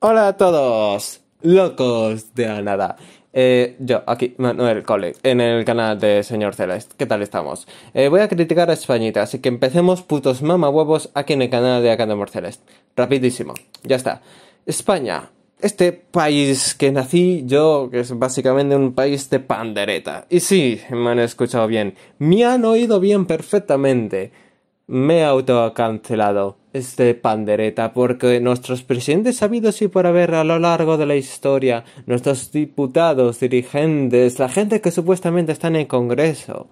Hola a todos, locos de la nada. Eh, yo, aquí, Manuel Cole, en el canal de Señor Celeste. ¿Qué tal estamos? Eh, voy a criticar a Españita, así que empecemos putos mamahuevos aquí en el canal de Academor Celeste. Rapidísimo, ya está. España, este país que nací yo, que es básicamente un país de pandereta. Y sí, me han escuchado bien, me han oído bien perfectamente me auto cancelado este pandereta porque nuestros presidentes sabidos y por haber a lo largo de la historia, nuestros diputados, dirigentes, la gente que supuestamente está en el Congreso,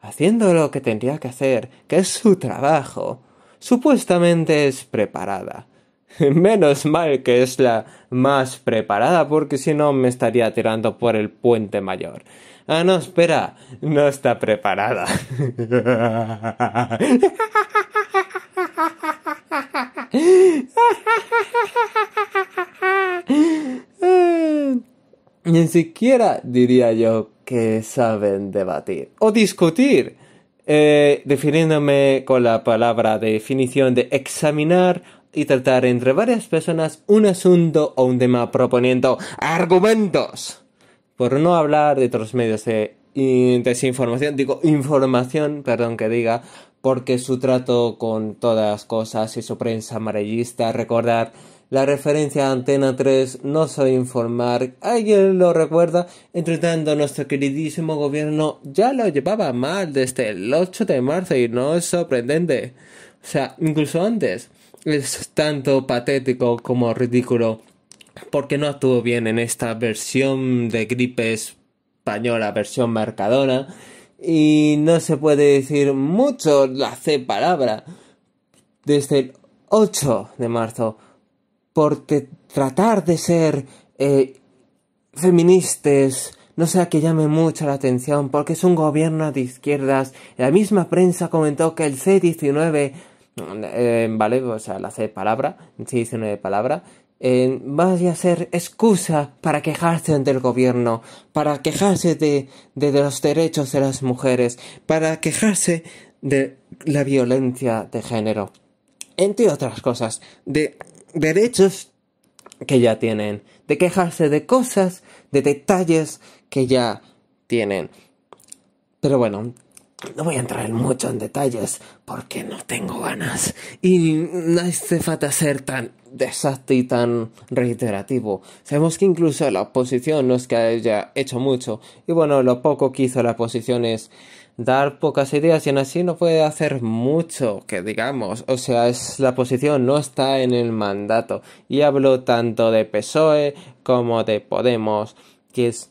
haciendo lo que tendría que hacer, que es su trabajo, supuestamente es preparada. Menos mal que es la más preparada porque si no me estaría tirando por el puente mayor. Ah, no, espera, no está preparada. Ni siquiera diría yo que saben debatir o discutir. Eh, definiéndome con la palabra definición de examinar y tratar entre varias personas un asunto o un tema proponiendo argumentos por no hablar de otros medios de desinformación, digo información, perdón que diga, porque su trato con todas las cosas y su prensa amarillista, recordar la referencia a Antena 3, no soy informar, alguien lo recuerda, entre tanto nuestro queridísimo gobierno ya lo llevaba mal desde el 8 de marzo y no es sorprendente, o sea, incluso antes, es tanto patético como ridículo porque no actuó bien en esta versión de gripe española, versión marcadora, y no se puede decir mucho la C palabra desde el 8 de marzo por tratar de ser eh, feministas no sea que llame mucho la atención porque es un gobierno de izquierdas. La misma prensa comentó que el C-19, eh, vale, o sea, la C palabra, C-19 palabra, vaya a ser excusa para quejarse del gobierno, para quejarse de, los derechos de las mujeres, para quejarse de la violencia de género, entre otras cosas, de derechos que ya tienen, de quejarse de cosas, de detalles que ya tienen. Pero bueno, no voy a entrar mucho en detalles porque no tengo ganas y no hace falta ser tan desastre y tan reiterativo. Sabemos que incluso la oposición no es que haya hecho mucho y bueno, lo poco que hizo la oposición es dar pocas ideas y en así no puede hacer mucho que digamos. O sea, es la oposición no está en el mandato y hablo tanto de PSOE como de Podemos, que es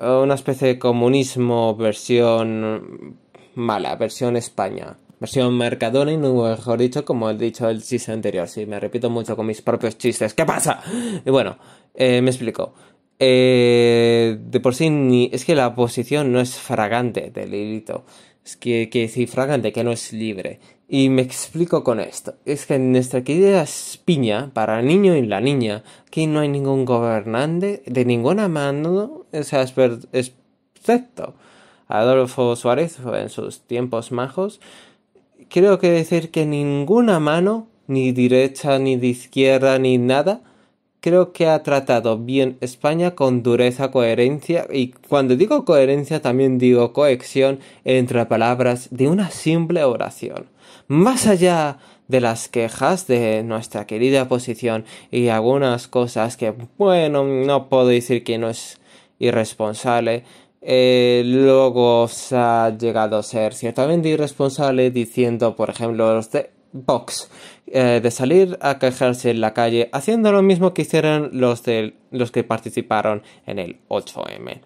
una especie de comunismo versión mala, versión España. Versión Mercadona y mejor dicho, como he dicho el chiste anterior. Sí, me repito mucho con mis propios chistes. ¿Qué pasa? Y bueno, eh, me explico. Eh, de por sí, es que la posición no es fragante del Es que, que fragante, que no es libre. Y me explico con esto. Es que en nuestra querida piña, para el niño y la niña, que no hay ningún gobernante de ninguna mano, o sea, es perfecto. Adolfo Suárez en sus tiempos majos, creo que decir que ninguna mano, ni derecha, ni de izquierda, ni nada, creo que ha tratado bien España con dureza, coherencia, y cuando digo coherencia también digo cohesión entre palabras de una simple oración. Más allá de las quejas de nuestra querida oposición y algunas cosas que, bueno, no puedo decir que no es irresponsable, eh, luego se ha llegado a ser ciertamente irresponsable diciendo, por ejemplo, los de Vox, eh, de salir a quejarse en la calle haciendo lo mismo que hicieron los, de, los que participaron en el 8M.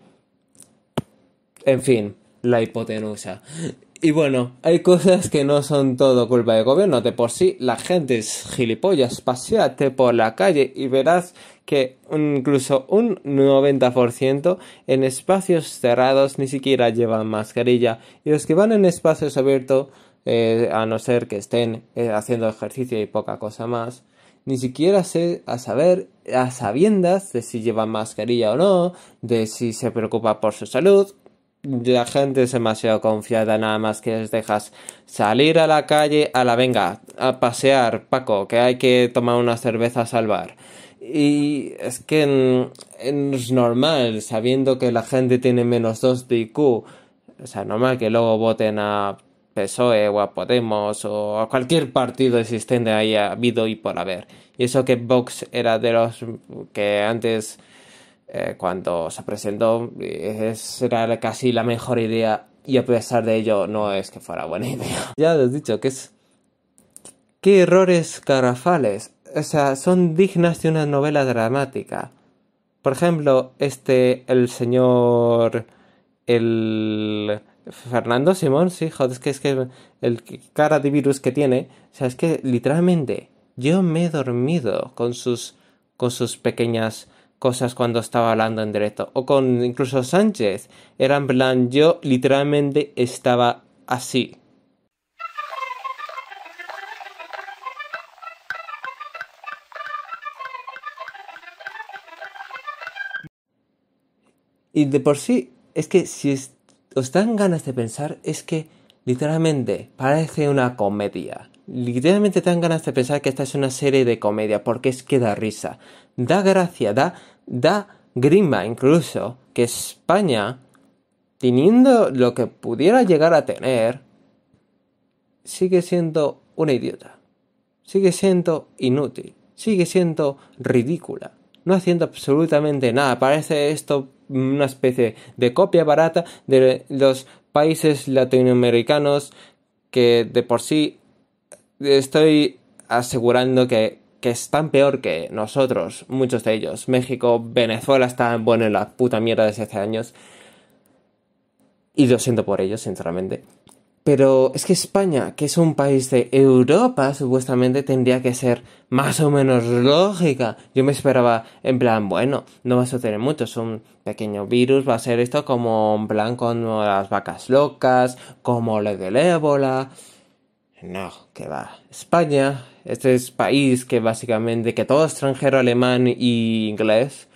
En fin, la hipotenusa. Y bueno, hay cosas que no son todo culpa del gobierno. De por sí, la gente es gilipollas. Paseate por la calle y verás que incluso un 90% en espacios cerrados ni siquiera llevan mascarilla. Y los que van en espacios abiertos, eh, a no ser que estén eh, haciendo ejercicio y poca cosa más, ni siquiera sé a saber, a sabiendas de si llevan mascarilla o no, de si se preocupa por su salud la gente es demasiado confiada, nada más que les dejas salir a la calle, a la venga, a pasear, Paco, que hay que tomar una cerveza a salvar. Y es que es normal, sabiendo que la gente tiene menos 2 de IQ, o sea, normal que luego voten a PSOE o a Podemos o a cualquier partido existente haya habido y por haber. Y eso que Vox era de los que antes eh, cuando se presentó, eh, es, era casi la mejor idea y a pesar de ello no es que fuera buena idea. Ya os he dicho, que es... ¿Qué errores carafales O sea, son dignas de una novela dramática. Por ejemplo, este, el señor... El... Fernando Simón, sí, joder, es que es que el cara de virus que tiene, o sea, es que literalmente yo me he dormido con sus con sus pequeñas cosas cuando estaba hablando en directo. O con incluso Sánchez. Era en plan, yo literalmente estaba así. Y de por sí, es que si os dan ganas de pensar, es que literalmente parece una comedia literalmente te dan ganas de pensar que esta es una serie de comedia, porque es que da risa, da gracia, da, da grima incluso, que España, teniendo lo que pudiera llegar a tener, sigue siendo una idiota, sigue siendo inútil, sigue siendo ridícula, no haciendo absolutamente nada, parece esto una especie de copia barata de los países latinoamericanos que de por sí estoy asegurando que, que están peor que nosotros, muchos de ellos. México, Venezuela están, bueno, en la puta mierda desde hace años. Y lo siento por ellos, sinceramente. Pero es que España, que es un país de Europa, supuestamente tendría que ser más o menos lógica. Yo me esperaba, en plan, bueno, no vas a tener mucho, es un pequeño virus, va a ser esto como en plan con las vacas locas, como lo del ébola, no, que va. España, este es país que básicamente que todo extranjero alemán y inglés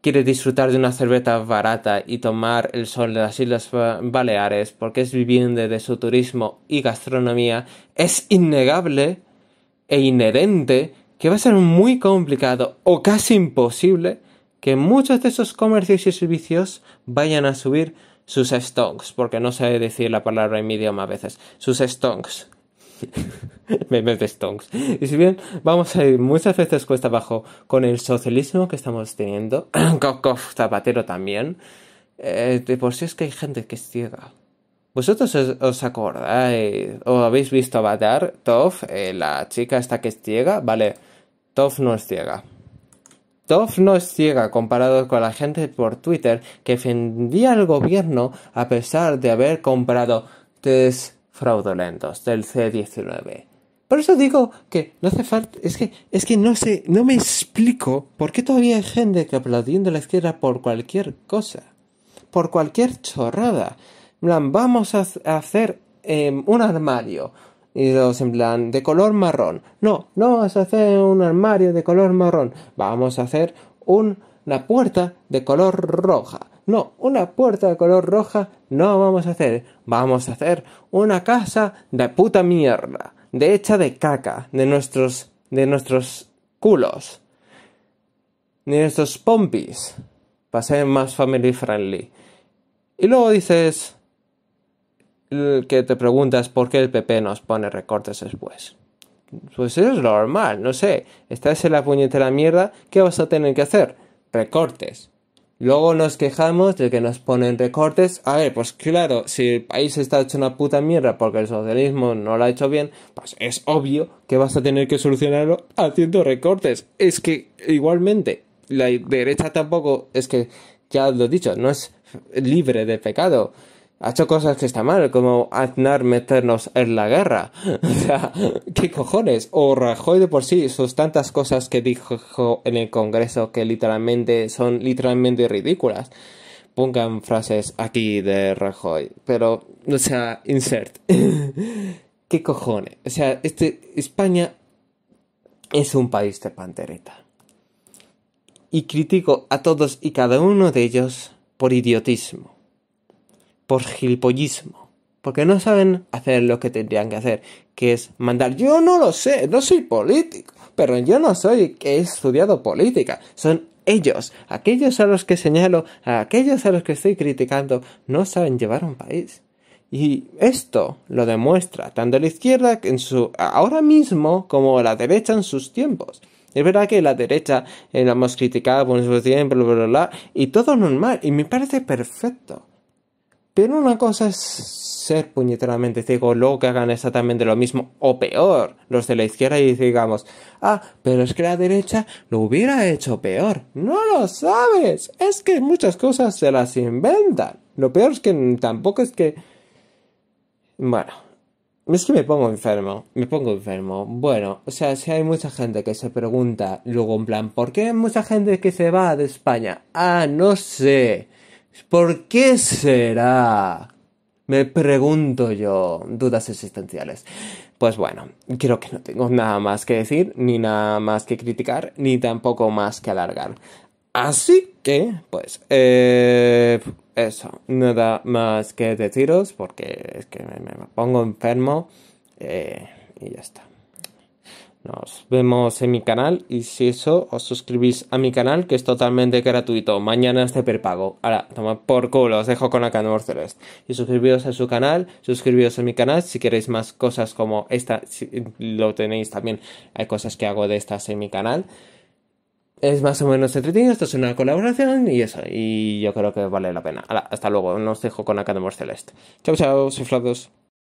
quiere disfrutar de una cerveza barata y tomar el sol de las Islas Baleares porque es vivienda de su turismo y gastronomía, es innegable e inherente que va a ser muy complicado o casi imposible que muchos de esos comercios y servicios vayan a subir sus stocks, porque no sé decir la palabra en mi idioma a veces, sus stocks, me metes Stonks. Y si bien vamos a ir muchas veces cuesta abajo con el socialismo que estamos teniendo, Zapatero también, eh, de por si es que hay gente que es ciega. ¿Vosotros os, acordáis o habéis visto Avatar? Toff, eh, la chica esta que es ciega, vale, Toff no es ciega. Toff no es ciega comparado con la gente por Twitter que defendía al gobierno a pesar de haber comprado tres fraudulentos del C-19. Por eso digo que no hace falta, es que, es que no sé, no me explico por qué todavía hay gente que aplaudiendo a la izquierda por cualquier cosa, por cualquier chorrada. vamos a hacer em, un armario, y de color marrón. No, no vamos a hacer un armario de color marrón, vamos a hacer una puerta de color roja. No, una puerta de color roja no vamos a hacer. Vamos a hacer una casa de puta mierda, de hecha de caca, de nuestros, de nuestros culos, de nuestros pompis, para ser más family friendly. Y luego dices que te preguntas por qué el PP nos pone recortes después. Pues es normal, no sé. Estás en la puñetera mierda, ¿qué vas a tener que hacer? Recortes. Luego nos quejamos de que nos ponen recortes. A ver, pues claro, si el país está hecho una puta mierda porque el socialismo no lo ha hecho bien, pues es obvio que vas a tener que solucionarlo haciendo recortes. Es que igualmente, la derecha tampoco, es que ya lo he dicho, no es libre de pecado ha hecho cosas que están mal, como Aznar meternos en la guerra. o sea, ¿qué cojones? O Rajoy de por sí, sus tantas cosas que dijo en el Congreso que literalmente son literalmente ridículas. Pongan frases aquí de Rajoy, pero, o sea, insert. ¿Qué cojones? O sea, este, España es un país de pantereta. Y critico a todos y cada uno de ellos por idiotismo por gilipollismo. Porque no saben hacer lo que tendrían que hacer, que es mandar. Yo no lo sé, no soy político, pero yo no soy que he estudiado política. Son ellos, aquellos a los que señalo, aquellos a los que estoy criticando, no saben llevar un país. Y esto lo demuestra tanto la izquierda en su ahora mismo como la derecha en sus tiempos. Es verdad que la derecha eh, la hemos criticado por su tiempo, bla, bla, bla, y todo normal, y me parece perfecto. Pero una cosa es ser puñeteramente ciego, luego que hagan exactamente lo mismo o peor los de la izquierda y digamos, ah, pero es que la derecha lo hubiera hecho peor. No lo sabes, es que muchas cosas se las inventan. Lo peor es que tampoco es que... Bueno, es que me pongo enfermo, me pongo enfermo. Bueno, o sea, si hay mucha gente que se pregunta luego en plan, ¿por qué hay mucha gente que se va de España? Ah, no sé. ¿Por qué será? Me pregunto yo, dudas existenciales. Pues bueno, creo que no tengo nada más que decir, ni nada más que criticar, ni tampoco más que alargar. Así que, pues, eh, eso, nada más que deciros, porque es que me, me pongo enfermo eh, y ya está. Nos vemos en mi canal y si eso, os suscribís a mi canal que es totalmente gratuito. Mañana es de prepago. Ahora, toma por culo, os dejo con la Celeste. Y suscribíos a su canal, suscribíos a mi canal si queréis más cosas como esta. lo tenéis también, hay cosas que hago de estas en mi canal. Es más o menos entretenido, esto es una colaboración y eso. Y yo creo que vale la pena. Ahora, hasta luego, nos dejo con la Celeste. Chao, chao, suflados.